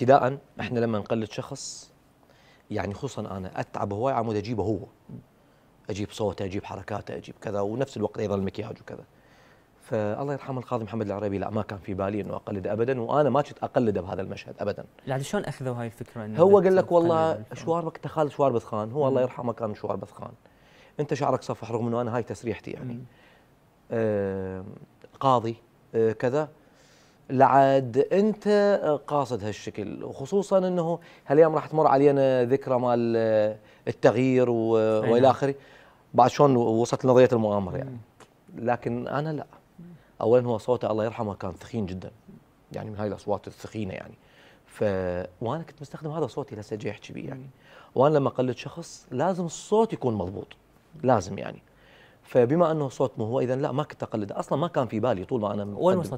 ابتداء احنا لما نقلد شخص يعني خصوصا انا اتعب هواي عمود اجيبه هو اجيب صوته اجيب حركاته اجيب كذا ونفس الوقت ايضا المكياج وكذا فالله يرحمه القاضي محمد العربي لا ما كان في بالي انه اقلد ابدا وانا ما كنت اقلده بهذا المشهد ابدا يعني شلون اخذوا هاي الفكره انه هو قال لك والله شواربك تخال شوار خان هو الله يرحمه كان شوار خان انت شعرك صفح رغم انه انا هاي تسريحتي يعني آه قاضي آه كذا لعاد انت قاصد هالشكل وخصوصا انه هالايام راح تمر علينا ذكرى مال آه، التغيير والى نعم. اخره بعد شلون وصلت لنظريه المؤامره يعني لكن انا لا اولا هو صوته الله يرحمه كان ثخين جدا يعني من هاي الاصوات الثخينه يعني ف وانا كنت مستخدم هذا صوتي هسه جاي احكي بيه يعني وانا لما اقلد شخص لازم الصوت يكون مضبوط لازم يعني فبما انه صوت مو هو اذا لا ما كنت اقلده اصلا ما كان في بالي طول ما انا وين وصلت